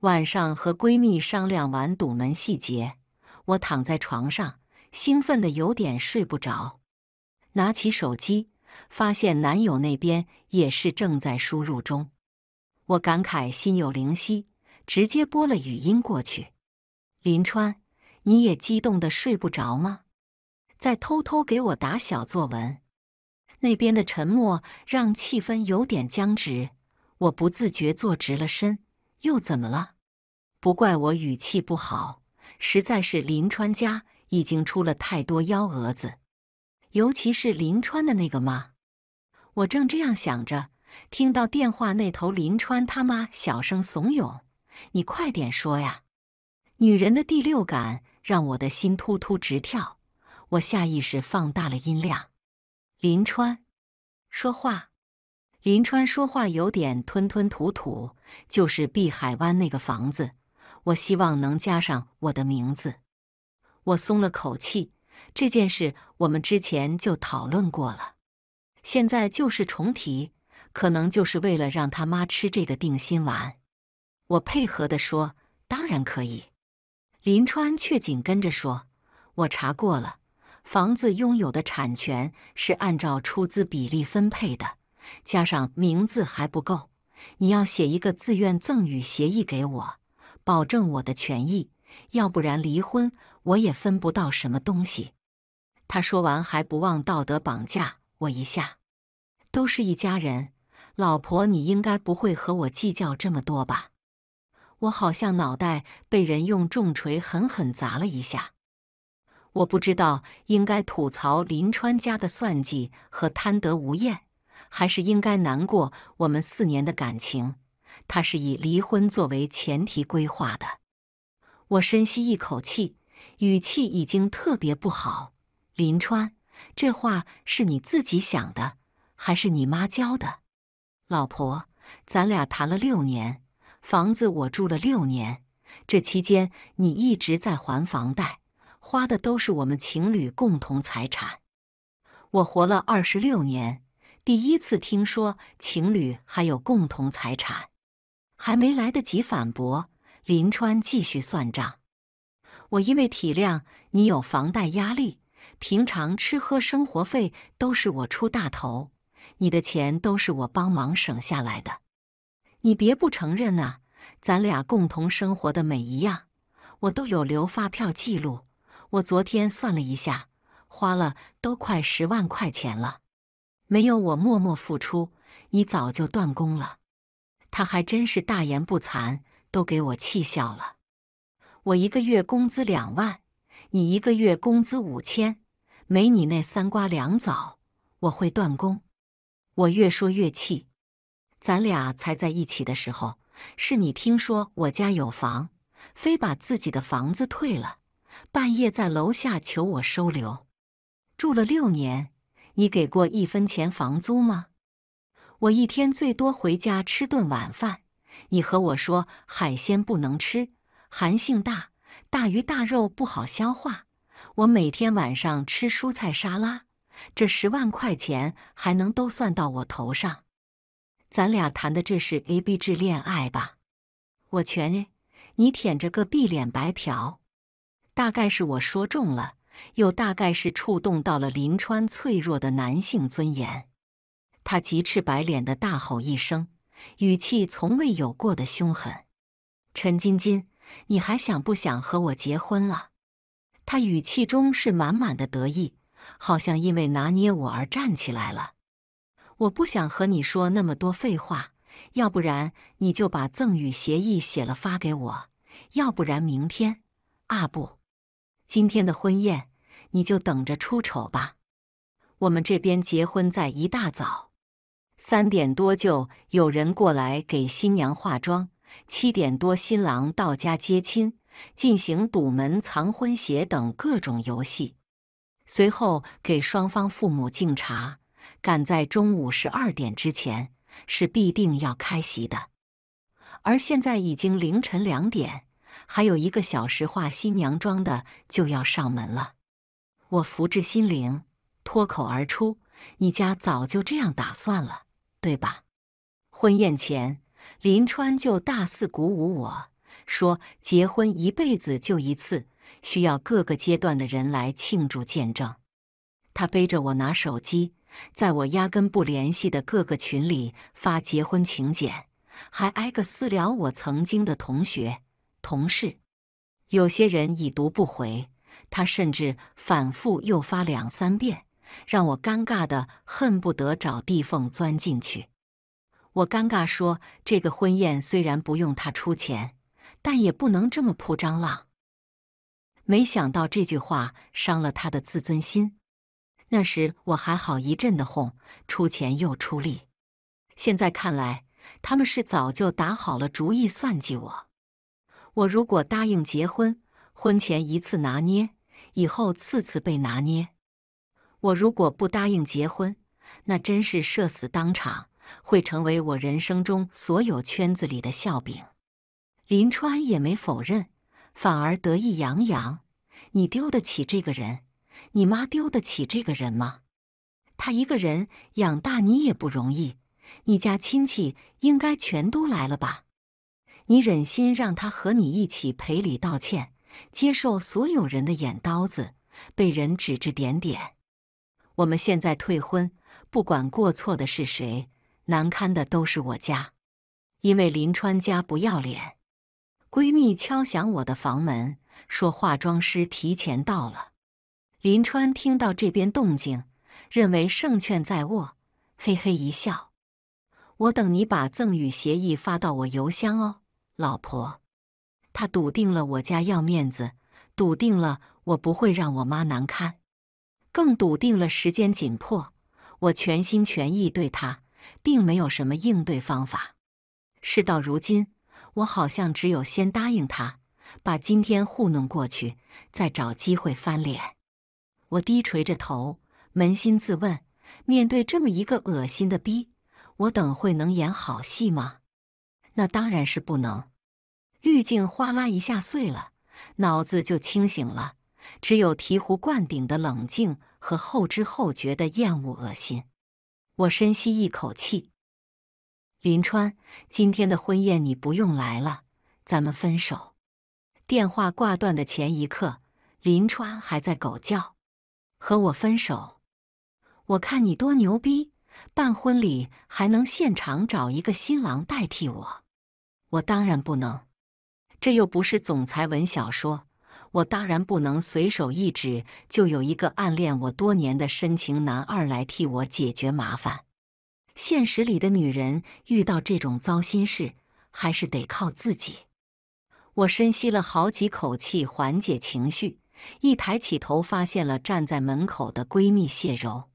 晚上和闺蜜商量完堵门细节，我躺在床上，兴奋的有点睡不着。拿起手机，发现男友那边也是正在输入中。我感慨心有灵犀，直接拨了语音过去：“林川，你也激动的睡不着吗？在偷偷给我打小作文。”那边的沉默让气氛有点僵直，我不自觉坐直了身。又怎么了？不怪我语气不好，实在是林川家已经出了太多幺蛾子，尤其是林川的那个妈。我正这样想着，听到电话那头林川他妈小声怂恿：“你快点说呀！”女人的第六感让我的心突突直跳，我下意识放大了音量：“林川，说话。”林川说话有点吞吞吐吐，就是碧海湾那个房子，我希望能加上我的名字。我松了口气，这件事我们之前就讨论过了，现在旧事重提，可能就是为了让他妈吃这个定心丸。我配合的说：“当然可以。”林川却紧跟着说：“我查过了，房子拥有的产权是按照出资比例分配的。”加上名字还不够，你要写一个自愿赠与协议给我，保证我的权益，要不然离婚我也分不到什么东西。他说完还不忘道德绑架我一下。都是一家人，老婆，你应该不会和我计较这么多吧？我好像脑袋被人用重锤狠狠砸了一下，我不知道应该吐槽林川家的算计和贪得无厌。还是应该难过，我们四年的感情，他是以离婚作为前提规划的。我深吸一口气，语气已经特别不好。林川，这话是你自己想的，还是你妈教的？老婆，咱俩谈了六年，房子我住了六年，这期间你一直在还房贷，花的都是我们情侣共同财产。我活了二十六年。第一次听说情侣还有共同财产，还没来得及反驳，林川继续算账。我因为体谅你有房贷压力，平常吃喝生活费都是我出大头，你的钱都是我帮忙省下来的。你别不承认啊！咱俩共同生活的每一样，我都有留发票记录。我昨天算了一下，花了都快十万块钱了。没有我默默付出，你早就断供了。他还真是大言不惭，都给我气笑了。我一个月工资两万，你一个月工资五千，没你那三瓜两枣，我会断供。我越说越气。咱俩才在一起的时候，是你听说我家有房，非把自己的房子退了，半夜在楼下求我收留，住了六年。你给过一分钱房租吗？我一天最多回家吃顿晚饭。你和我说海鲜不能吃，寒性大，大鱼大肉不好消化。我每天晚上吃蔬菜沙拉。这十万块钱还能都算到我头上？咱俩谈的这是 A B 制恋爱吧？我全你舔着个 B 脸白嫖，大概是我说中了。又大概是触动到了林川脆弱的男性尊严，他急赤白脸的大吼一声，语气从未有过的凶狠：“陈金金，你还想不想和我结婚了？”他语气中是满满的得意，好像因为拿捏我而站起来了。我不想和你说那么多废话，要不然你就把赠与协议写了发给我，要不然明天，啊不，今天的婚宴。你就等着出丑吧！我们这边结婚在一大早，三点多就有人过来给新娘化妆，七点多新郎到家接亲，进行堵门、藏婚鞋等各种游戏，随后给双方父母敬茶，赶在中午十二点之前是必定要开席的。而现在已经凌晨两点，还有一个小时化新娘妆的就要上门了。我福至心灵，脱口而出：“你家早就这样打算了，对吧？”婚宴前，林川就大肆鼓舞我说：“结婚一辈子就一次，需要各个阶段的人来庆祝见证。”他背着我拿手机，在我压根不联系的各个群里发结婚请柬，还挨个私聊我曾经的同学、同事，有些人已读不回。他甚至反复又发两三遍，让我尴尬的恨不得找地缝钻进去。我尴尬说：“这个婚宴虽然不用他出钱，但也不能这么铺张浪。”没想到这句话伤了他的自尊心。那时我还好一阵的哄，出钱又出力。现在看来，他们是早就打好了主意算计我。我如果答应结婚，婚前一次拿捏。以后次次被拿捏，我如果不答应结婚，那真是社死当场，会成为我人生中所有圈子里的笑柄。林川也没否认，反而得意洋洋：“你丢得起这个人，你妈丢得起这个人吗？他一个人养大你也不容易，你家亲戚应该全都来了吧？你忍心让他和你一起赔礼道歉？”接受所有人的眼刀子，被人指指点点。我们现在退婚，不管过错的是谁，难堪的都是我家，因为林川家不要脸。闺蜜敲响我的房门，说化妆师提前到了。林川听到这边动静，认为胜券在握，嘿嘿一笑。我等你把赠与协议发到我邮箱哦，老婆。他笃定了我家要面子，笃定了我不会让我妈难堪，更笃定了时间紧迫。我全心全意对他，并没有什么应对方法。事到如今，我好像只有先答应他，把今天糊弄过去，再找机会翻脸。我低垂着头，扪心自问：面对这么一个恶心的逼，我等会能演好戏吗？那当然是不能。滤镜哗啦一下碎了，脑子就清醒了，只有醍醐灌顶的冷静和后知后觉的厌恶恶心。我深吸一口气，林川，今天的婚宴你不用来了，咱们分手。电话挂断的前一刻，林川还在狗叫：“和我分手！我看你多牛逼，办婚礼还能现场找一个新郎代替我，我当然不能。”这又不是总裁文小说，我当然不能随手一指就有一个暗恋我多年的深情男二来替我解决麻烦。现实里的女人遇到这种糟心事，还是得靠自己。我深吸了好几口气，缓解情绪，一抬起头，发现了站在门口的闺蜜谢柔。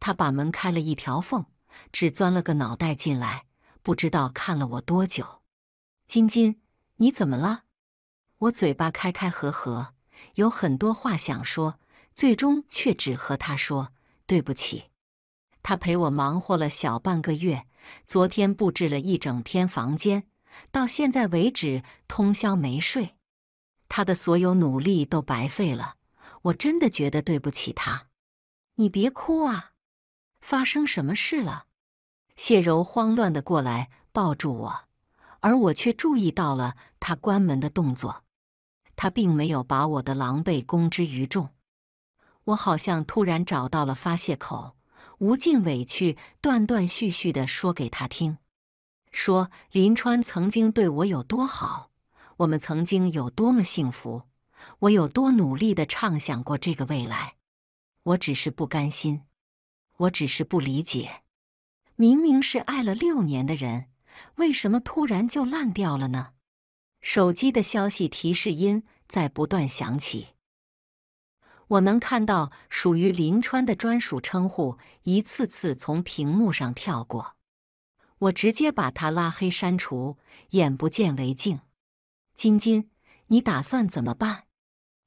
她把门开了一条缝，只钻了个脑袋进来，不知道看了我多久。金金。你怎么了？我嘴巴开开合合，有很多话想说，最终却只和他说对不起。他陪我忙活了小半个月，昨天布置了一整天房间，到现在为止通宵没睡。他的所有努力都白费了，我真的觉得对不起他。你别哭啊！发生什么事了？谢柔慌乱的过来抱住我。而我却注意到了他关门的动作，他并没有把我的狼狈公之于众。我好像突然找到了发泄口，无尽委屈断断续续的说给他听，说林川曾经对我有多好，我们曾经有多么幸福，我有多努力的畅想过这个未来。我只是不甘心，我只是不理解，明明是爱了六年的人。为什么突然就烂掉了呢？手机的消息提示音在不断响起，我能看到属于林川的专属称呼一次次从屏幕上跳过。我直接把他拉黑删除，眼不见为净。金金，你打算怎么办？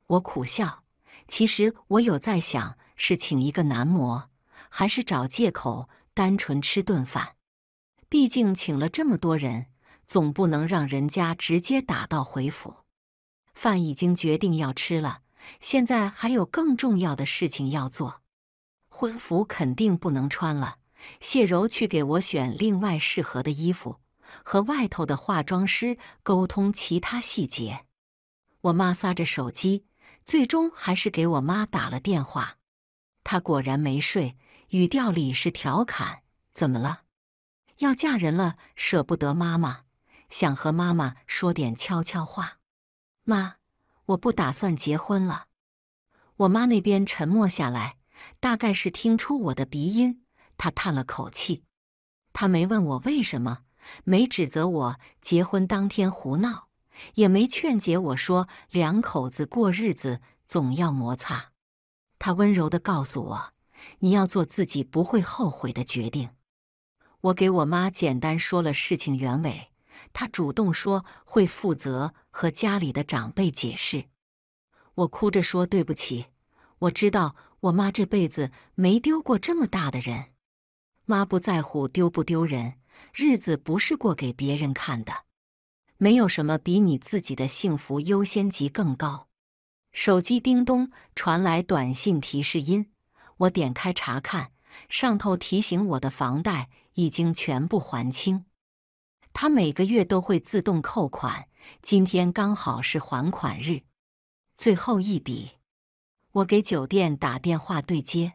我苦笑。其实我有在想，是请一个男模，还是找借口单纯吃顿饭？毕竟请了这么多人，总不能让人家直接打道回府。饭已经决定要吃了，现在还有更重要的事情要做。婚服肯定不能穿了，谢柔去给我选另外适合的衣服，和外头的化妆师沟通其他细节。我妈撒着手机，最终还是给我妈打了电话。她果然没睡，语调里是调侃：“怎么了？”要嫁人了，舍不得妈妈，想和妈妈说点悄悄话。妈，我不打算结婚了。我妈那边沉默下来，大概是听出我的鼻音，她叹了口气。她没问我为什么，没指责我结婚当天胡闹，也没劝解我说两口子过日子总要摩擦。她温柔地告诉我：“你要做自己不会后悔的决定。”我给我妈简单说了事情原委，她主动说会负责和家里的长辈解释。我哭着说对不起，我知道我妈这辈子没丢过这么大的人。妈不在乎丢不丢人，日子不是过给别人看的，没有什么比你自己的幸福优先级更高。手机叮咚传来短信提示音，我点开查看，上头提醒我的房贷。已经全部还清，他每个月都会自动扣款。今天刚好是还款日，最后一笔。我给酒店打电话对接，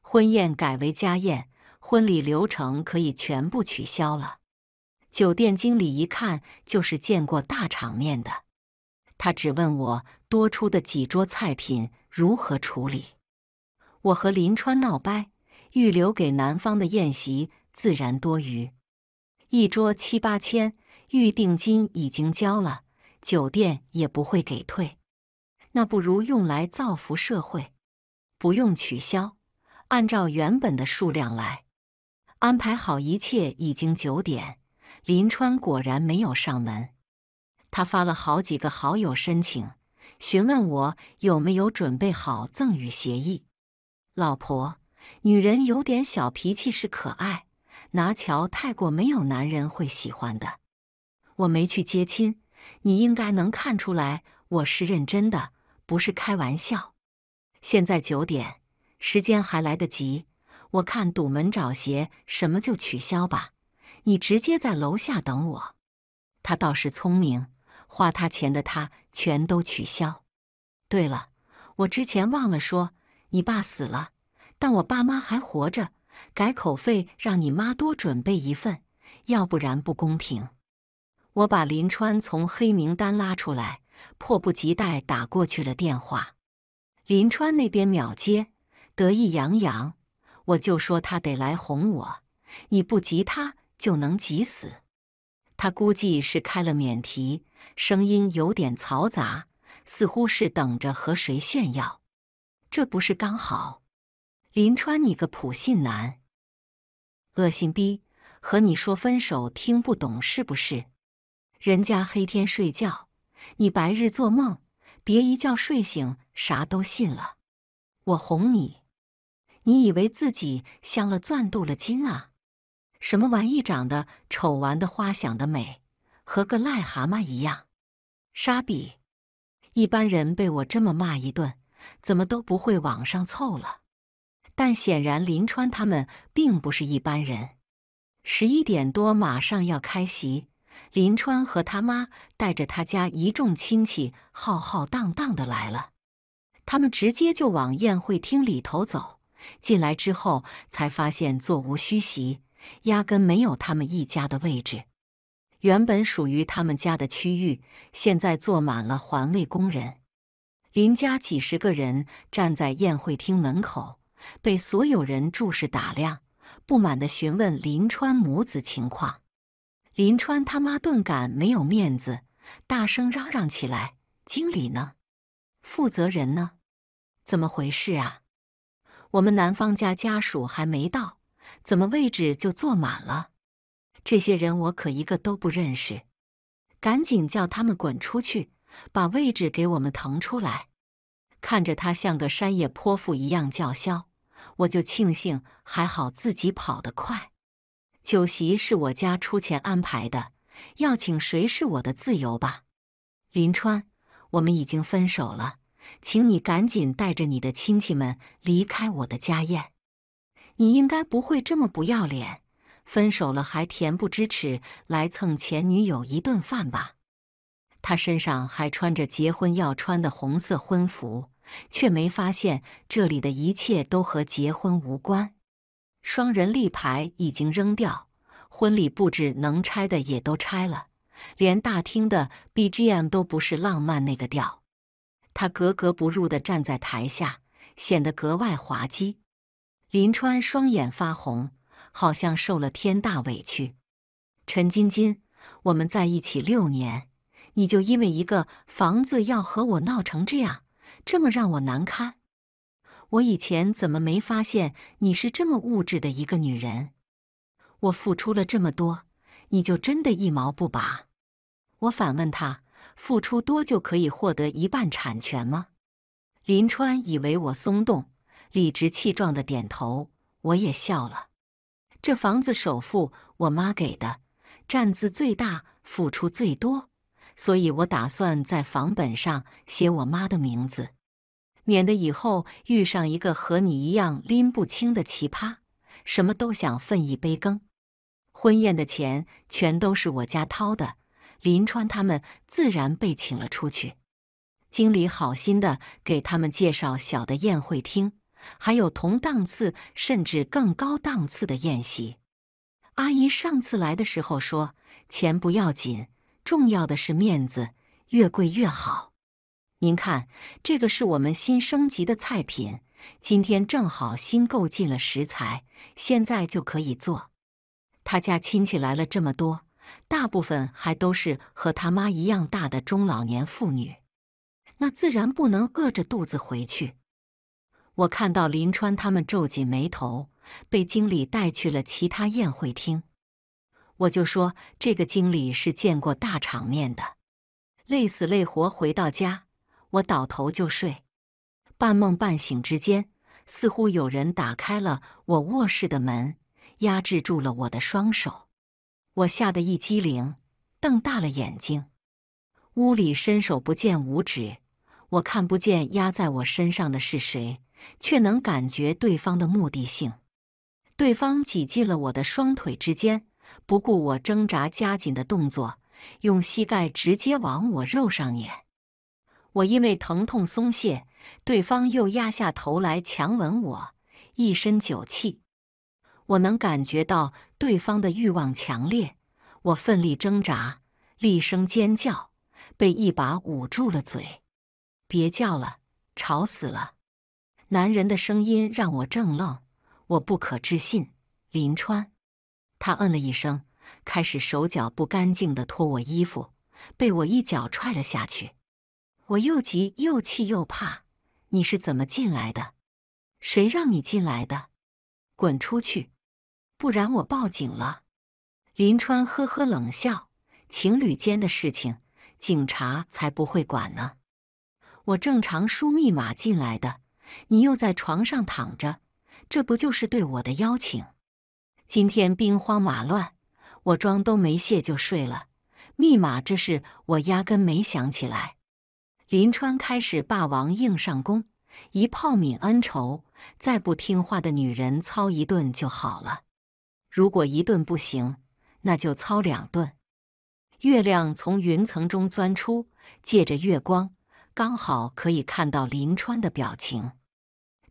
婚宴改为家宴，婚礼流程可以全部取消了。酒店经理一看就是见过大场面的，他只问我多出的几桌菜品如何处理。我和林川闹掰，预留给男方的宴席。自然多余，一桌七八千，预定金已经交了，酒店也不会给退，那不如用来造福社会，不用取消，按照原本的数量来，安排好一切。已经九点，林川果然没有上门，他发了好几个好友申请，询问我有没有准备好赠与协议。老婆，女人有点小脾气是可爱。拿乔太过，没有男人会喜欢的。我没去接亲，你应该能看出来，我是认真的，不是开玩笑。现在九点，时间还来得及。我看堵门找鞋什么就取消吧，你直接在楼下等我。他倒是聪明，花他钱的他全都取消。对了，我之前忘了说，你爸死了，但我爸妈还活着。改口费，让你妈多准备一份，要不然不公平。我把林川从黑名单拉出来，迫不及待打过去了电话。林川那边秒接，得意洋洋。我就说他得来哄我，你不急他就能急死。他估计是开了免提，声音有点嘈杂，似乎是等着和谁炫耀。这不是刚好？林川，你个普信男，恶心逼！和你说分手，听不懂是不是？人家黑天睡觉，你白日做梦，别一觉睡醒啥都信了。我哄你，你以为自己镶了钻、镀了金啊？什么玩意，长得丑、玩的花、想的美，和个癞蛤蟆一样，傻逼！一般人被我这么骂一顿，怎么都不会往上凑了。但显然，林川他们并不是一般人。十一点多，马上要开席，林川和他妈带着他家一众亲戚浩浩荡荡的来了。他们直接就往宴会厅里头走，进来之后才发现座无虚席，压根没有他们一家的位置。原本属于他们家的区域，现在坐满了环卫工人。林家几十个人站在宴会厅门口。被所有人注视打量，不满地询问林川母子情况。林川他妈顿感没有面子，大声嚷嚷起来：“经理呢？负责人呢？怎么回事啊？我们男方家家属还没到，怎么位置就坐满了？这些人我可一个都不认识，赶紧叫他们滚出去，把位置给我们腾出来！”看着他像个山野泼妇一样叫嚣，我就庆幸还好自己跑得快。酒席是我家出钱安排的，要请谁是我的自由吧。林川，我们已经分手了，请你赶紧带着你的亲戚们离开我的家宴。你应该不会这么不要脸，分手了还恬不知耻来蹭前女友一顿饭吧？他身上还穿着结婚要穿的红色婚服。却没发现这里的一切都和结婚无关，双人立牌已经扔掉，婚礼布置能拆的也都拆了，连大厅的 BGM 都不是浪漫那个调，他格格不入地站在台下，显得格外滑稽。林川双眼发红，好像受了天大委屈。陈晶晶，我们在一起六年，你就因为一个房子要和我闹成这样？这么让我难堪，我以前怎么没发现你是这么物质的一个女人？我付出了这么多，你就真的一毛不拔？我反问他：付出多就可以获得一半产权吗？林川以为我松动，理直气壮的点头。我也笑了。这房子首付我妈给的，占资最大，付出最多，所以我打算在房本上写我妈的名字。免得以后遇上一个和你一样拎不清的奇葩，什么都想分一杯羹。婚宴的钱全都是我家掏的，林川他们自然被请了出去。经理好心的给他们介绍小的宴会厅，还有同档次甚至更高档次的宴席。阿姨上次来的时候说，钱不要紧，重要的是面子，越贵越好。您看，这个是我们新升级的菜品，今天正好新购进了食材，现在就可以做。他家亲戚来了这么多，大部分还都是和他妈一样大的中老年妇女，那自然不能饿着肚子回去。我看到林川他们皱紧眉头，被经理带去了其他宴会厅。我就说，这个经理是见过大场面的，累死累活回到家。我倒头就睡，半梦半醒之间，似乎有人打开了我卧室的门，压制住了我的双手。我吓得一激灵，瞪大了眼睛。屋里伸手不见五指，我看不见压在我身上的是谁，却能感觉对方的目的性。对方挤进了我的双腿之间，不顾我挣扎夹紧的动作，用膝盖直接往我肉上碾。我因为疼痛松懈，对方又压下头来强吻我，一身酒气。我能感觉到对方的欲望强烈，我奋力挣扎，厉声尖叫，被一把捂住了嘴：“别叫了，吵死了！”男人的声音让我怔愣，我不可置信。林川，他嗯了一声，开始手脚不干净的脱我衣服，被我一脚踹了下去。我又急又气又怕，你是怎么进来的？谁让你进来的？滚出去！不然我报警了。林川呵呵冷笑：“情侣间的事情，警察才不会管呢。我正常输密码进来的，你又在床上躺着，这不就是对我的邀请？今天兵荒马乱，我妆都没卸就睡了，密码这事我压根没想起来。”林川开始霸王硬上弓，一炮泯恩仇。再不听话的女人操一顿就好了，如果一顿不行，那就操两顿。月亮从云层中钻出，借着月光，刚好可以看到林川的表情。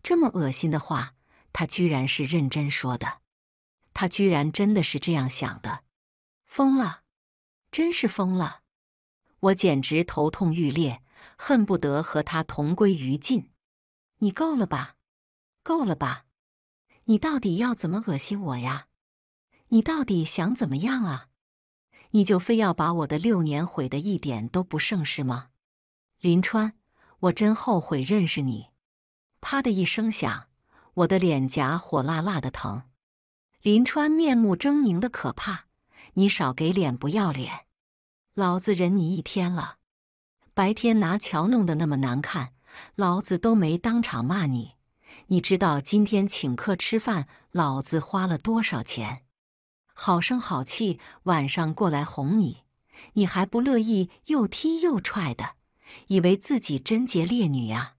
这么恶心的话，他居然是认真说的，他居然真的是这样想的，疯了，真是疯了，我简直头痛欲裂。恨不得和他同归于尽，你够了吧，够了吧，你到底要怎么恶心我呀？你到底想怎么样啊？你就非要把我的六年毁得一点都不剩是吗？林川，我真后悔认识你。啪的一声响，我的脸颊火辣辣的疼。林川面目狰狞的可怕，你少给脸不要脸，老子忍你一天了。白天拿桥弄得那么难看，老子都没当场骂你。你知道今天请客吃饭，老子花了多少钱？好声好气晚上过来哄你，你还不乐意，又踢又踹的，以为自己贞洁烈女呀？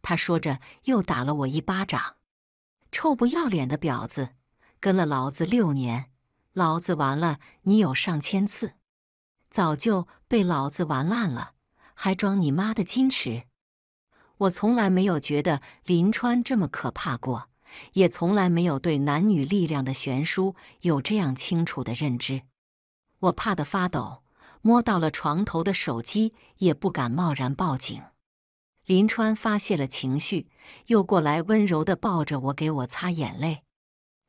他说着又打了我一巴掌。臭不要脸的婊子，跟了老子六年，老子玩了你有上千次，早就被老子玩烂了。还装你妈的矜持！我从来没有觉得林川这么可怕过，也从来没有对男女力量的悬殊有这样清楚的认知。我怕得发抖，摸到了床头的手机，也不敢贸然报警。林川发泄了情绪，又过来温柔的抱着我，给我擦眼泪。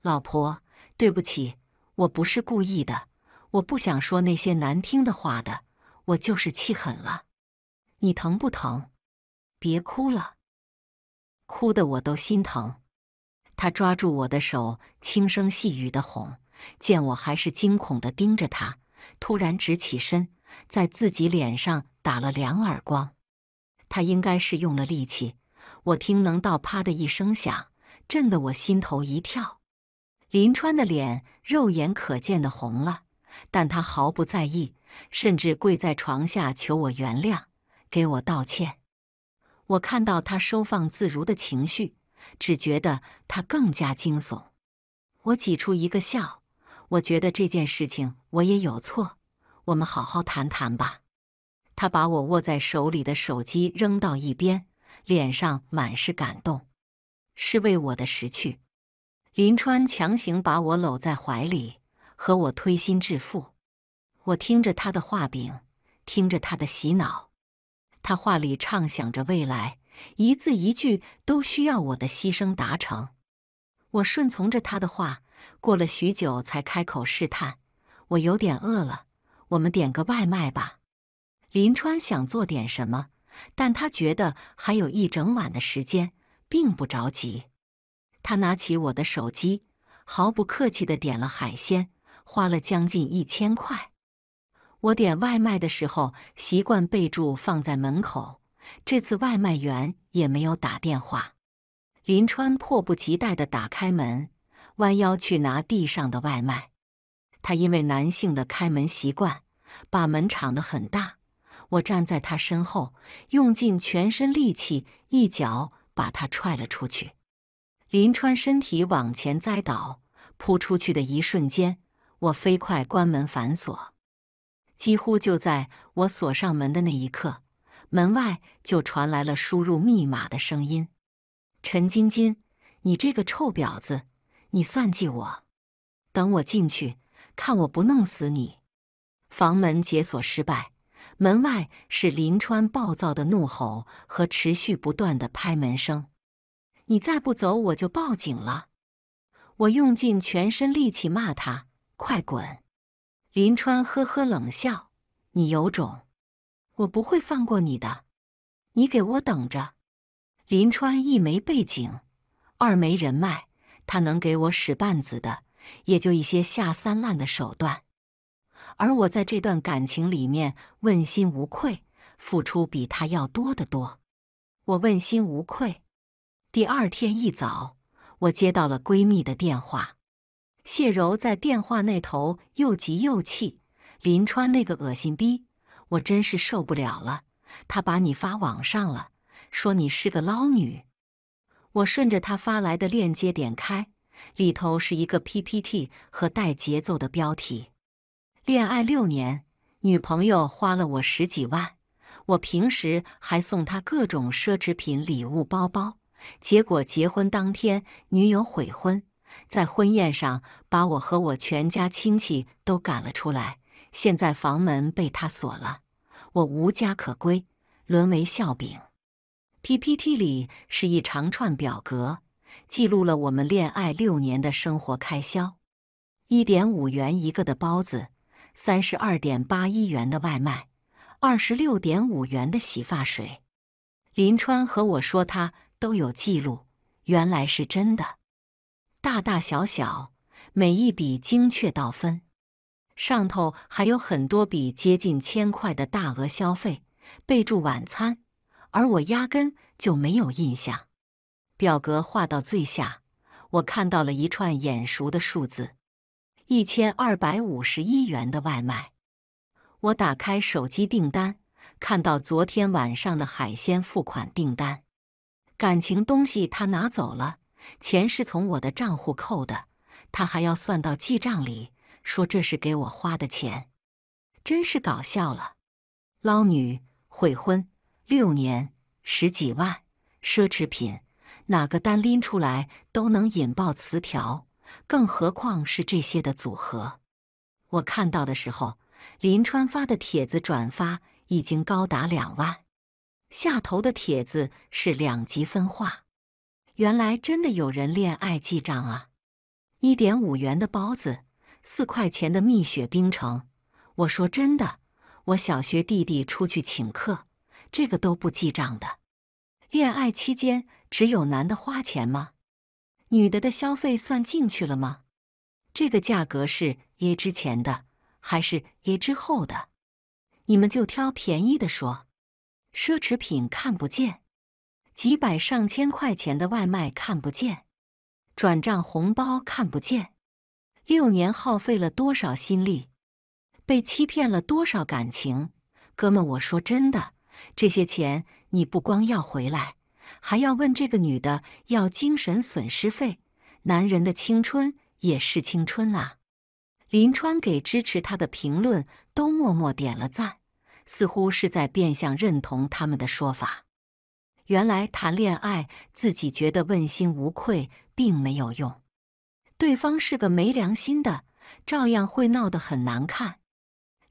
老婆，对不起，我不是故意的，我不想说那些难听的话的，我就是气狠了。你疼不疼？别哭了，哭的我都心疼。他抓住我的手，轻声细语的哄。见我还是惊恐的盯着他，突然直起身，在自己脸上打了两耳光。他应该是用了力气，我听能到“啪”的一声响，震得我心头一跳。林川的脸肉眼可见的红了，但他毫不在意，甚至跪在床下求我原谅。给我道歉，我看到他收放自如的情绪，只觉得他更加惊悚。我挤出一个笑，我觉得这件事情我也有错，我们好好谈谈吧。他把我握在手里的手机扔到一边，脸上满是感动，是为我的识趣。林川强行把我搂在怀里，和我推心置腹。我听着他的话柄，听着他的洗脑。他话里畅想着未来，一字一句都需要我的牺牲达成。我顺从着他的话，过了许久才开口试探：“我有点饿了，我们点个外卖吧。”林川想做点什么，但他觉得还有一整晚的时间，并不着急。他拿起我的手机，毫不客气地点了海鲜，花了将近一千块。我点外卖的时候习惯备注放在门口，这次外卖员也没有打电话。林川迫不及待地打开门，弯腰去拿地上的外卖。他因为男性的开门习惯，把门敞得很大。我站在他身后，用尽全身力气一脚把他踹了出去。林川身体往前栽倒，扑出去的一瞬间，我飞快关门反锁。几乎就在我锁上门的那一刻，门外就传来了输入密码的声音。“陈晶晶，你这个臭婊子，你算计我！等我进去，看我不弄死你！”房门解锁失败，门外是林川暴躁的怒吼和持续不断的拍门声。“你再不走，我就报警了！”我用尽全身力气骂他：“快滚！”林川呵呵冷笑：“你有种，我不会放过你的，你给我等着。”林川一没背景，二没人脉，他能给我使绊子的也就一些下三滥的手段。而我在这段感情里面问心无愧，付出比他要多得多，我问心无愧。第二天一早，我接到了闺蜜的电话。谢柔在电话那头又急又气：“林川那个恶心逼，我真是受不了了！他把你发网上了，说你是个捞女。”我顺着他发来的链接点开，里头是一个 PPT 和带节奏的标题：“恋爱六年，女朋友花了我十几万，我平时还送她各种奢侈品礼物、包包，结果结婚当天女友悔婚。”在婚宴上，把我和我全家亲戚都赶了出来。现在房门被他锁了，我无家可归，沦为笑柄。PPT 里是一长串表格，记录了我们恋爱六年的生活开销：一点五元一个的包子，三十二点八一元的外卖，二十六点五元的洗发水。林川和我说他都有记录，原来是真的。大大小小，每一笔精确到分，上头还有很多笔接近千块的大额消费，备注“晚餐”，而我压根就没有印象。表格画到最下，我看到了一串眼熟的数字：一千二百五十一元的外卖。我打开手机订单，看到昨天晚上的海鲜付款订单，感情东西他拿走了。钱是从我的账户扣的，他还要算到记账里，说这是给我花的钱，真是搞笑了。捞女悔婚六年十几万奢侈品，哪个单拎出来都能引爆词条，更何况是这些的组合。我看到的时候，林川发的帖子转发已经高达两万，下头的帖子是两极分化。原来真的有人恋爱记账啊！一点五元的包子，四块钱的蜜雪冰城。我说真的，我小学弟弟出去请客，这个都不记账的。恋爱期间只有男的花钱吗？女的的消费算进去了吗？这个价格是 A 之前的还是 A 之后的？你们就挑便宜的说，奢侈品看不见。几百上千块钱的外卖看不见，转账红包看不见，六年耗费了多少心力，被欺骗了多少感情，哥们，我说真的，这些钱你不光要回来，还要问这个女的要精神损失费。男人的青春也是青春啊！林川给支持他的评论都默默点了赞，似乎是在变相认同他们的说法。原来谈恋爱自己觉得问心无愧，并没有用，对方是个没良心的，照样会闹得很难看。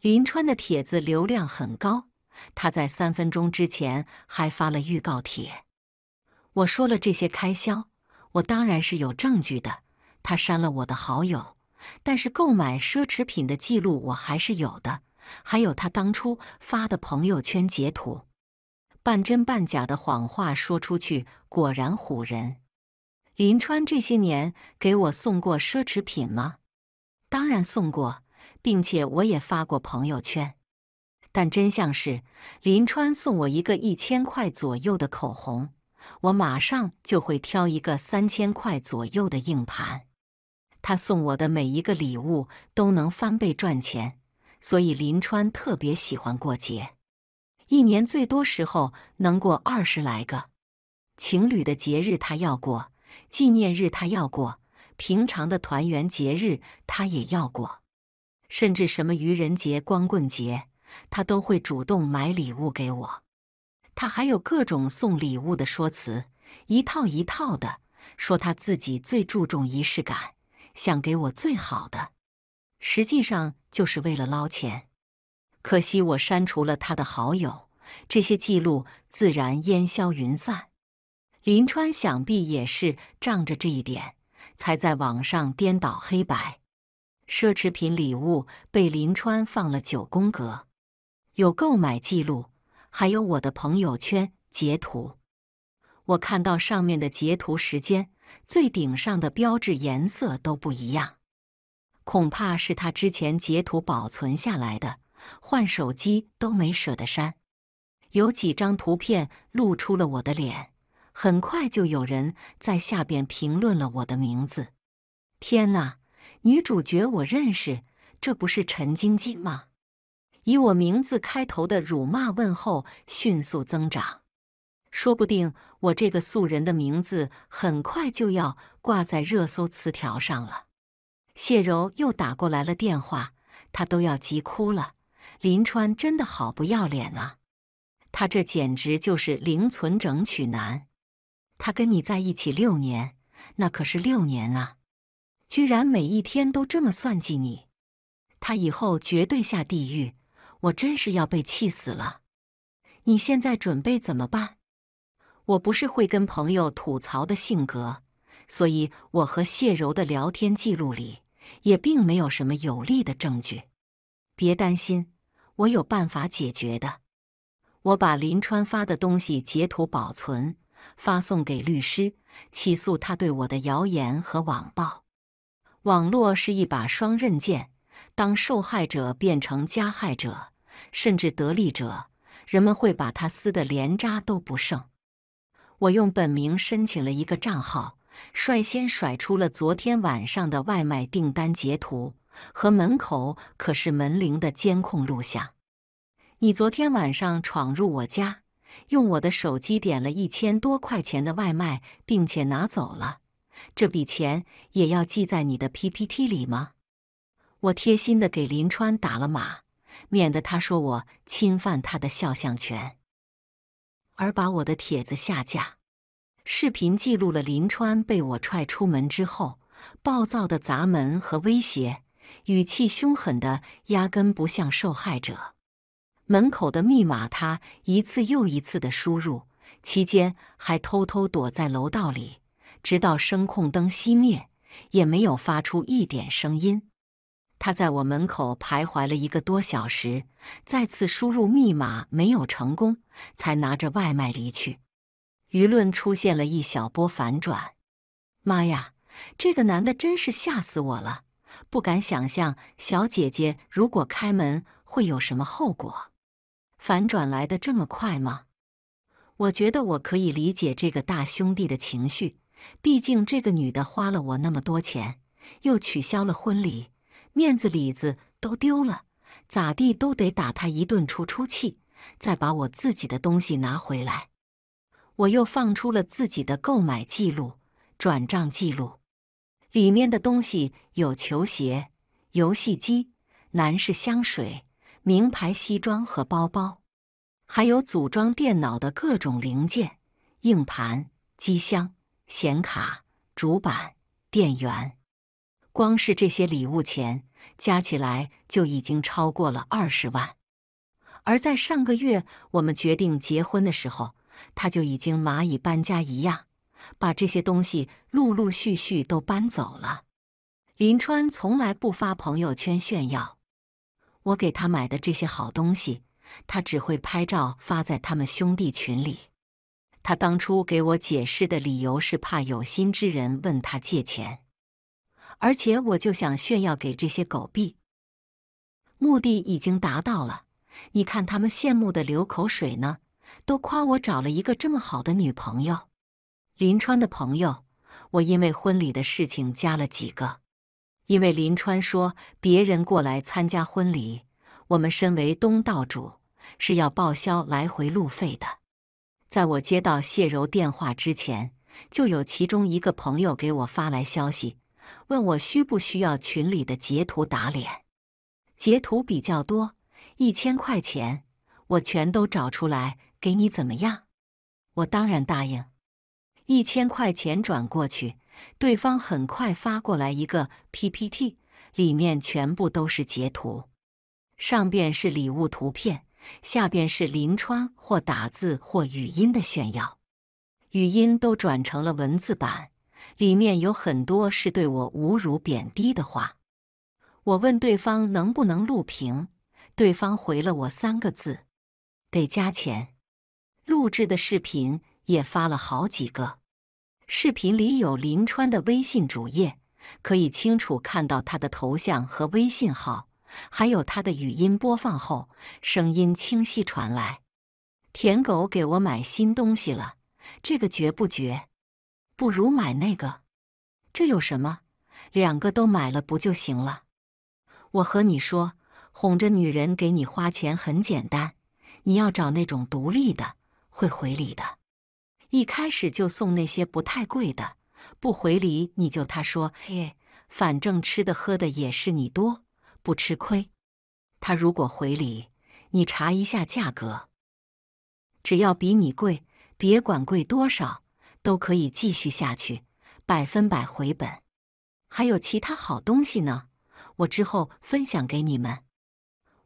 林川的帖子流量很高，他在三分钟之前还发了预告帖。我说了这些开销，我当然是有证据的。他删了我的好友，但是购买奢侈品的记录我还是有的，还有他当初发的朋友圈截图。半真半假的谎话说出去果然唬人。林川这些年给我送过奢侈品吗？当然送过，并且我也发过朋友圈。但真相是，林川送我一个一千块左右的口红，我马上就会挑一个三千块左右的硬盘。他送我的每一个礼物都能翻倍赚钱，所以林川特别喜欢过节。一年最多时候能过二十来个，情侣的节日他要过，纪念日他要过，平常的团圆节日他也要过，甚至什么愚人节、光棍节，他都会主动买礼物给我。他还有各种送礼物的说辞，一套一套的，说他自己最注重仪式感，想给我最好的，实际上就是为了捞钱。可惜我删除了他的好友，这些记录自然烟消云散。林川想必也是仗着这一点，才在网上颠倒黑白。奢侈品礼物被林川放了九宫格，有购买记录，还有我的朋友圈截图。我看到上面的截图时间、最顶上的标志颜色都不一样，恐怕是他之前截图保存下来的。换手机都没舍得删，有几张图片露出了我的脸，很快就有人在下边评论了我的名字。天哪，女主角我认识，这不是陈晶晶吗？以我名字开头的辱骂问候迅速增长，说不定我这个素人的名字很快就要挂在热搜词条上了。谢柔又打过来了电话，她都要急哭了。林川真的好不要脸啊！他这简直就是零存整取男。他跟你在一起六年，那可是六年啊，居然每一天都这么算计你。他以后绝对下地狱！我真是要被气死了。你现在准备怎么办？我不是会跟朋友吐槽的性格，所以我和谢柔的聊天记录里也并没有什么有力的证据。别担心。我有办法解决的。我把林川发的东西截图保存，发送给律师，起诉他对我的谣言和网暴。网络是一把双刃剑，当受害者变成加害者，甚至得利者，人们会把他撕得连渣都不剩。我用本名申请了一个账号，率先甩出了昨天晚上的外卖订单截图。和门口可是门铃的监控录像。你昨天晚上闯入我家，用我的手机点了一千多块钱的外卖，并且拿走了。这笔钱也要记在你的 PPT 里吗？我贴心的给林川打了码，免得他说我侵犯他的肖像权，而把我的帖子下架。视频记录了林川被我踹出门之后，暴躁的砸门和威胁。语气凶狠的，压根不像受害者。门口的密码，他一次又一次的输入，期间还偷偷躲在楼道里，直到声控灯熄灭，也没有发出一点声音。他在我门口徘徊了一个多小时，再次输入密码没有成功，才拿着外卖离去。舆论出现了一小波反转。妈呀，这个男的真是吓死我了！不敢想象，小姐姐如果开门会有什么后果？反转来的这么快吗？我觉得我可以理解这个大兄弟的情绪，毕竟这个女的花了我那么多钱，又取消了婚礼，面子里子都丢了，咋地都得打他一顿出出气，再把我自己的东西拿回来。我又放出了自己的购买记录、转账记录。里面的东西有球鞋、游戏机、男士香水、名牌西装和包包，还有组装电脑的各种零件、硬盘、机箱、显卡、主板、电源。光是这些礼物钱，加起来就已经超过了二十万。而在上个月我们决定结婚的时候，他就已经蚂蚁搬家一样。把这些东西陆陆续续都搬走了。林川从来不发朋友圈炫耀，我给他买的这些好东西，他只会拍照发在他们兄弟群里。他当初给我解释的理由是怕有心之人问他借钱，而且我就想炫耀给这些狗币，目的已经达到了。你看他们羡慕的流口水呢，都夸我找了一个这么好的女朋友。林川的朋友，我因为婚礼的事情加了几个，因为林川说别人过来参加婚礼，我们身为东道主是要报销来回路费的。在我接到谢柔电话之前，就有其中一个朋友给我发来消息，问我需不需要群里的截图打脸，截图比较多，一千块钱我全都找出来给你，怎么样？我当然答应。一千块钱转过去，对方很快发过来一个 PPT，里面全部都是截图，上边是礼物图片，下边是林川或打字或语音的炫耀，语音都转成了文字版，里面有很多是对我侮辱贬低的话。我问对方能不能录屏，对方回了我三个字：“得加钱。”录制的视频。也发了好几个视频，里有林川的微信主页，可以清楚看到他的头像和微信号，还有他的语音播放后声音清晰传来。舔狗给我买新东西了，这个绝不绝？不如买那个？这有什么？两个都买了不就行了？我和你说，哄着女人给你花钱很简单，你要找那种独立的，会回礼的。一开始就送那些不太贵的，不回礼你就他说：“嘿，反正吃的喝的也是你多，不吃亏。”他如果回礼，你查一下价格，只要比你贵，别管贵多少，都可以继续下去，百分百回本。还有其他好东西呢，我之后分享给你们。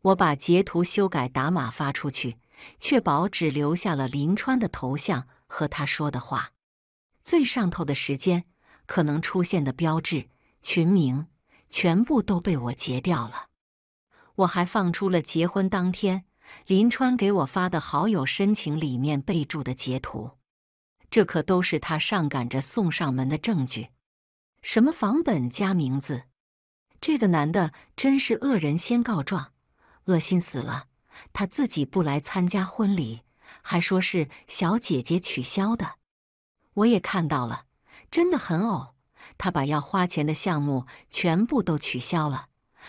我把截图修改打码发出去，确保只留下了林川的头像。和他说的话，最上头的时间可能出现的标志群名，全部都被我截掉了。我还放出了结婚当天林川给我发的好友申请里面备注的截图，这可都是他上赶着送上门的证据。什么房本加名字，这个男的真是恶人先告状，恶心死了！他自己不来参加婚礼。还说是小姐姐取消的，我也看到了，真的很呕。他把要花钱的项目全部都取消了，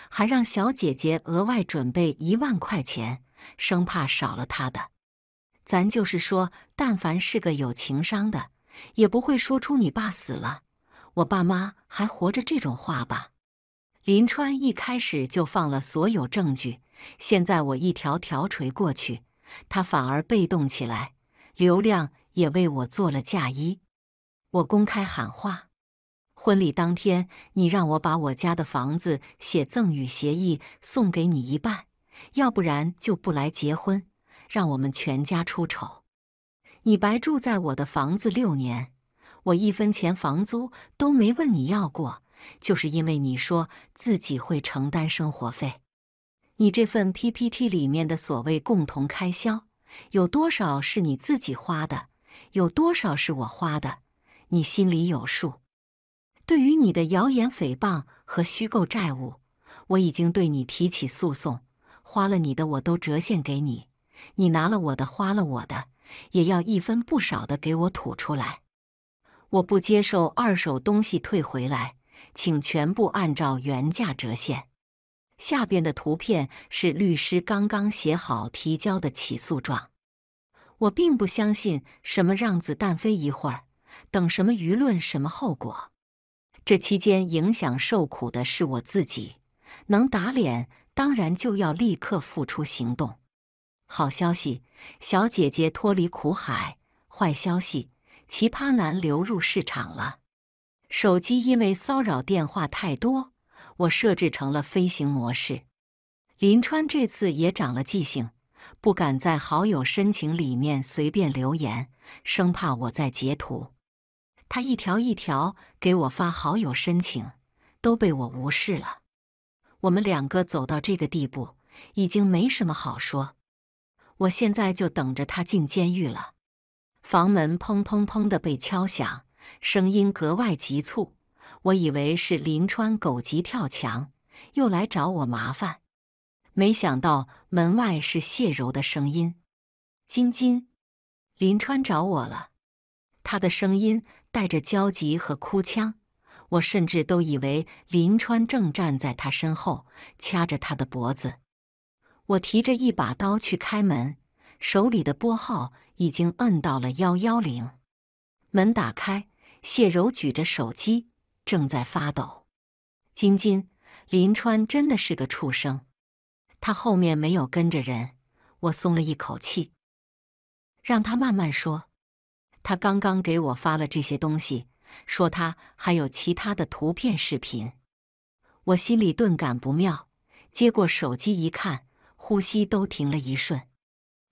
还让小姐姐额外准备一万块钱，生怕少了他的。咱就是说，但凡是个有情商的，也不会说出“你爸死了，我爸妈还活着”这种话吧。林川一开始就放了所有证据，现在我一条条锤过去。他反而被动起来，流量也为我做了嫁衣。我公开喊话：婚礼当天，你让我把我家的房子写赠与协议送给你一半，要不然就不来结婚，让我们全家出丑。你白住在我的房子六年，我一分钱房租都没问你要过，就是因为你说自己会承担生活费。你这份 PPT 里面的所谓共同开销，有多少是你自己花的，有多少是我花的，你心里有数。对于你的谣言诽谤和虚构债务，我已经对你提起诉讼，花了你的我都折现给你，你拿了我的花了我的，也要一分不少的给我吐出来。我不接受二手东西退回来，请全部按照原价折现。下边的图片是律师刚刚写好提交的起诉状。我并不相信什么让子弹飞一会儿，等什么舆论什么后果。这期间影响受苦的是我自己，能打脸当然就要立刻付出行动。好消息，小姐姐脱离苦海；坏消息，奇葩男流入市场了。手机因为骚扰电话太多。我设置成了飞行模式。林川这次也长了记性，不敢在好友申请里面随便留言，生怕我在截图。他一条一条给我发好友申请，都被我无视了。我们两个走到这个地步，已经没什么好说。我现在就等着他进监狱了。房门砰砰砰的被敲响，声音格外急促。我以为是林川狗急跳墙又来找我麻烦，没想到门外是谢柔的声音。晶晶，林川找我了。他的声音带着焦急和哭腔，我甚至都以为林川正站在他身后掐着他的脖子。我提着一把刀去开门，手里的拨号已经摁到了幺幺零。门打开，谢柔举着手机。正在发抖，金金，林川真的是个畜生，他后面没有跟着人，我松了一口气，让他慢慢说。他刚刚给我发了这些东西，说他还有其他的图片视频，我心里顿感不妙，接过手机一看，呼吸都停了一瞬，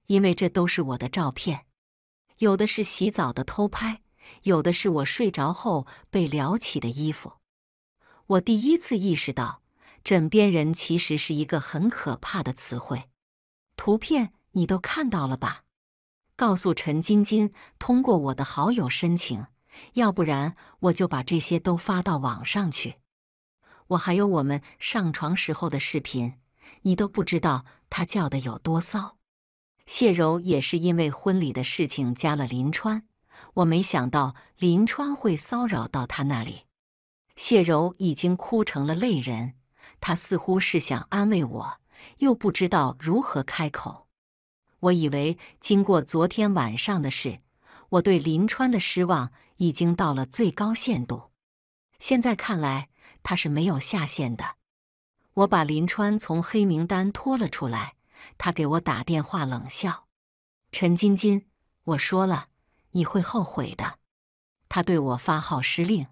因为这都是我的照片，有的是洗澡的偷拍。有的是我睡着后被撩起的衣服，我第一次意识到“枕边人”其实是一个很可怕的词汇。图片你都看到了吧？告诉陈晶晶通过我的好友申请，要不然我就把这些都发到网上去。我还有我们上床时候的视频，你都不知道他叫的有多骚。谢柔也是因为婚礼的事情加了林川。我没想到林川会骚扰到他那里。谢柔已经哭成了泪人，他似乎是想安慰我，又不知道如何开口。我以为经过昨天晚上的事，我对林川的失望已经到了最高限度。现在看来，他是没有下限的。我把林川从黑名单拖了出来，他给我打电话冷笑：“陈晶晶，我说了。”你会后悔的。他对我发号施令：“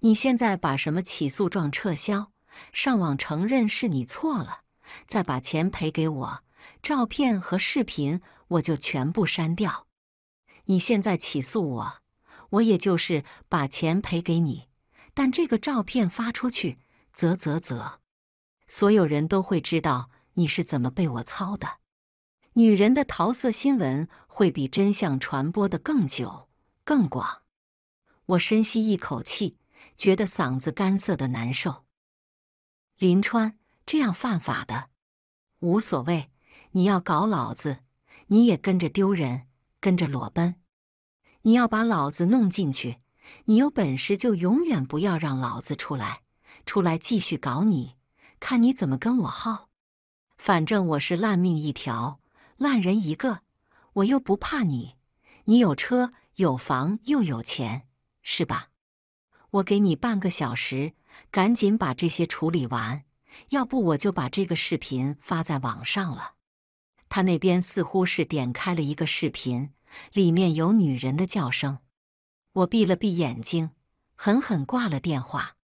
你现在把什么起诉状撤销，上网承认是你错了，再把钱赔给我，照片和视频我就全部删掉。你现在起诉我，我也就是把钱赔给你，但这个照片发出去，啧啧啧，所有人都会知道你是怎么被我操的。”女人的桃色新闻会比真相传播的更久、更广。我深吸一口气，觉得嗓子干涩的难受。林川，这样犯法的无所谓，你要搞老子，你也跟着丢人，跟着裸奔。你要把老子弄进去，你有本事就永远不要让老子出来，出来继续搞你，看你怎么跟我耗。反正我是烂命一条。烂人一个，我又不怕你。你有车有房又有钱，是吧？我给你半个小时，赶紧把这些处理完，要不我就把这个视频发在网上了。他那边似乎是点开了一个视频，里面有女人的叫声。我闭了闭眼睛，狠狠挂了电话。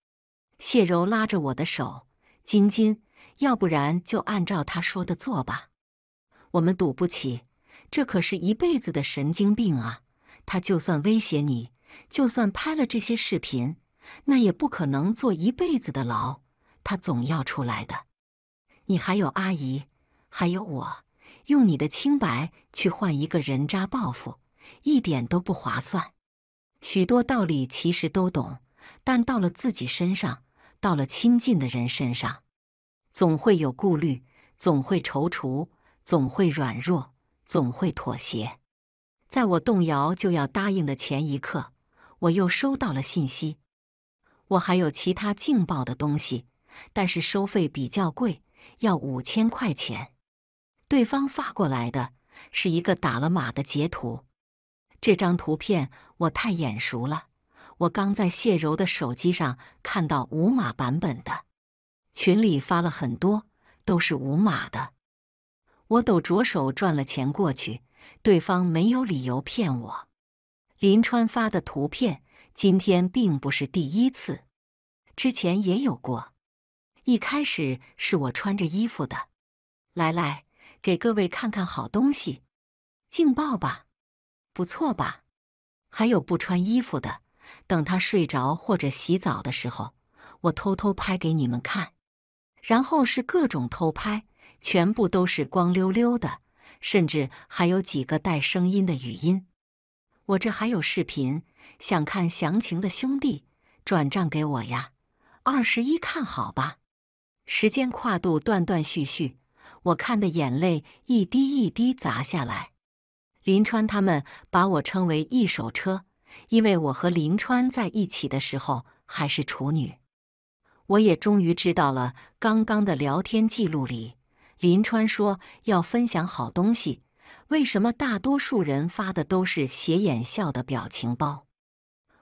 谢柔拉着我的手，金金，要不然就按照他说的做吧。我们赌不起，这可是一辈子的神经病啊！他就算威胁你，就算拍了这些视频，那也不可能坐一辈子的牢，他总要出来的。你还有阿姨，还有我，用你的清白去换一个人渣报复，一点都不划算。许多道理其实都懂，但到了自己身上，到了亲近的人身上，总会有顾虑，总会踌躇。总会软弱，总会妥协。在我动摇就要答应的前一刻，我又收到了信息。我还有其他劲爆的东西，但是收费比较贵，要五千块钱。对方发过来的是一个打了码的截图。这张图片我太眼熟了，我刚在谢柔的手机上看到无码版本的，群里发了很多，都是无码的。我抖着手赚了钱过去，对方没有理由骗我。林川发的图片，今天并不是第一次，之前也有过。一开始是我穿着衣服的，来来，给各位看看好东西，劲爆吧，不错吧？还有不穿衣服的，等他睡着或者洗澡的时候，我偷偷拍给你们看，然后是各种偷拍。全部都是光溜溜的，甚至还有几个带声音的语音。我这还有视频，想看详情的兄弟，转账给我呀，二十一看好吧。时间跨度断断续续，我看的眼泪一滴一滴砸下来。林川他们把我称为一手车，因为我和林川在一起的时候还是处女。我也终于知道了刚刚的聊天记录里。林川说要分享好东西，为什么大多数人发的都是斜眼笑的表情包？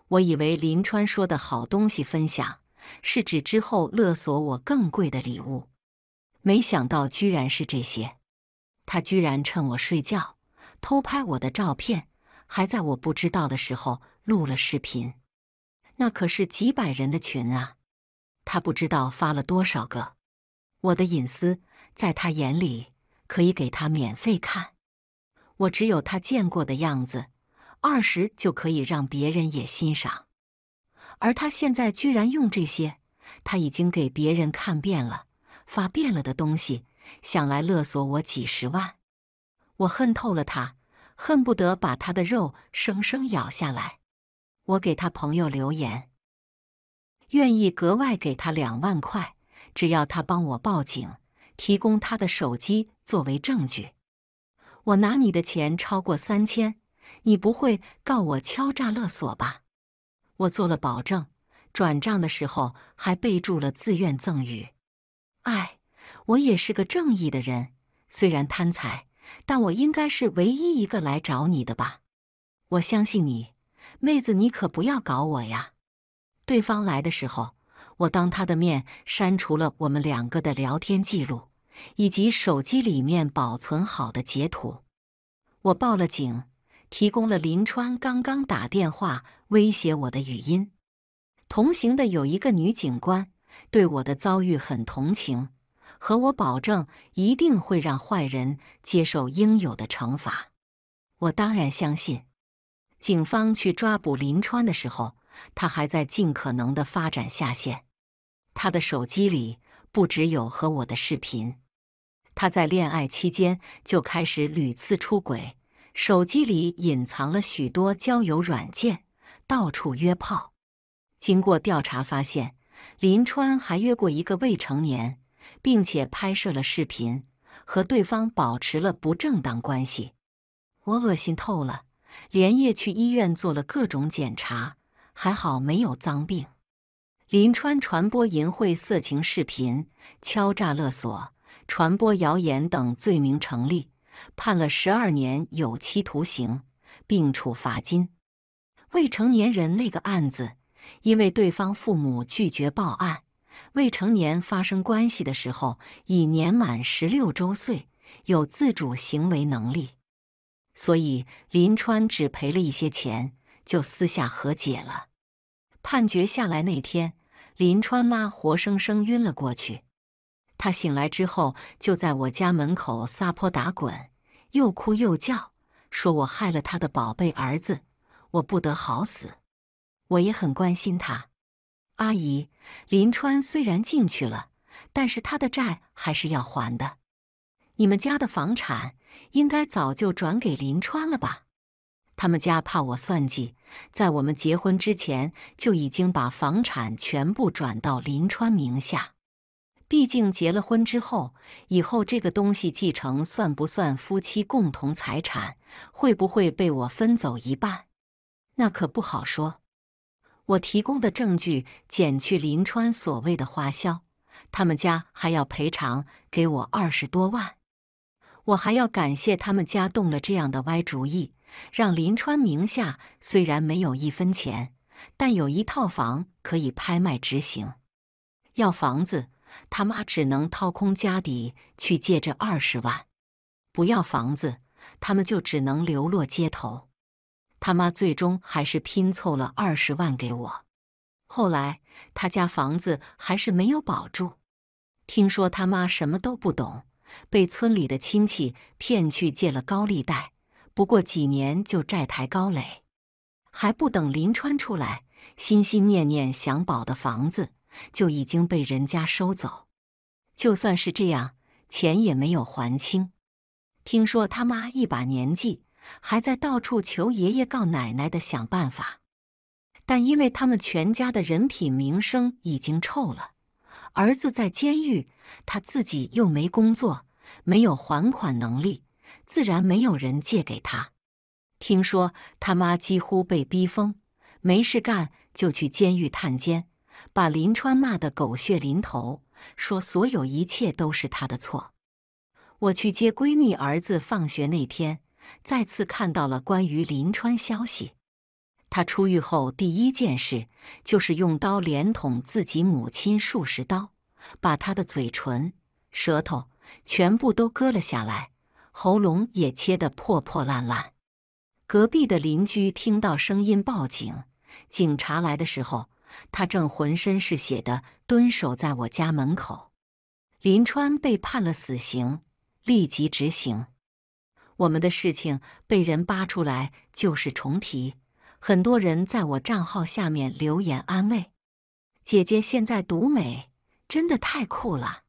我以为林川说的好东西分享是指之后勒索我更贵的礼物，没想到居然是这些。他居然趁我睡觉偷拍我的照片，还在我不知道的时候录了视频。那可是几百人的群啊，他不知道发了多少个我的隐私。在他眼里，可以给他免费看。我只有他见过的样子，二十就可以让别人也欣赏。而他现在居然用这些他已经给别人看遍了、发遍了的东西，想来勒索我几十万。我恨透了他，恨不得把他的肉生生咬下来。我给他朋友留言，愿意格外给他两万块，只要他帮我报警。提供他的手机作为证据。我拿你的钱超过三千，你不会告我敲诈勒索吧？我做了保证，转账的时候还备注了自愿赠与。哎，我也是个正义的人，虽然贪财，但我应该是唯一一个来找你的吧？我相信你，妹子，你可不要搞我呀！对方来的时候。我当他的面删除了我们两个的聊天记录，以及手机里面保存好的截图。我报了警，提供了林川刚刚打电话威胁我的语音。同行的有一个女警官，对我的遭遇很同情，和我保证一定会让坏人接受应有的惩罚。我当然相信。警方去抓捕林川的时候。他还在尽可能的发展下线，他的手机里不只有和我的视频。他在恋爱期间就开始屡次出轨，手机里隐藏了许多交友软件，到处约炮。经过调查发现，林川还约过一个未成年，并且拍摄了视频，和对方保持了不正当关系。我恶心透了，连夜去医院做了各种检查。还好没有脏病。林川传播淫秽色情视频、敲诈勒索、传播谣言等罪名成立，判了十二年有期徒刑，并处罚金。未成年人那个案子，因为对方父母拒绝报案，未成年发生关系的时候已年满十六周岁，有自主行为能力，所以林川只赔了一些钱。就私下和解了。判决下来那天，林川妈活生生晕了过去。她醒来之后，就在我家门口撒泼打滚，又哭又叫，说我害了她的宝贝儿子，我不得好死。我也很关心她。阿姨，林川虽然进去了，但是他的债还是要还的。你们家的房产应该早就转给林川了吧？他们家怕我算计，在我们结婚之前就已经把房产全部转到林川名下。毕竟结了婚之后，以后这个东西继承算不算夫妻共同财产？会不会被我分走一半？那可不好说。我提供的证据减去林川所谓的花销，他们家还要赔偿给我二十多万。我还要感谢他们家动了这样的歪主意。让林川名下虽然没有一分钱，但有一套房可以拍卖执行。要房子，他妈只能掏空家底去借这二十万；不要房子，他们就只能流落街头。他妈最终还是拼凑了二十万给我。后来他家房子还是没有保住，听说他妈什么都不懂，被村里的亲戚骗去借了高利贷。不过几年就债台高垒，还不等林川出来，心心念念想保的房子就已经被人家收走。就算是这样，钱也没有还清。听说他妈一把年纪，还在到处求爷爷告奶奶的想办法。但因为他们全家的人品名声已经臭了，儿子在监狱，他自己又没工作，没有还款能力。自然没有人借给他。听说他妈几乎被逼疯，没事干就去监狱探监，把林川骂得狗血淋头，说所有一切都是他的错。我去接闺蜜儿子放学那天，再次看到了关于林川消息。他出狱后第一件事就是用刀连捅自己母亲数十刀，把他的嘴唇、舌头全部都割了下来。喉咙也切得破破烂烂。隔壁的邻居听到声音报警，警察来的时候，他正浑身是血的蹲守在我家门口。林川被判了死刑，立即执行。我们的事情被人扒出来，旧事重提。很多人在我账号下面留言安慰：“姐姐现在独美，真的太酷了。”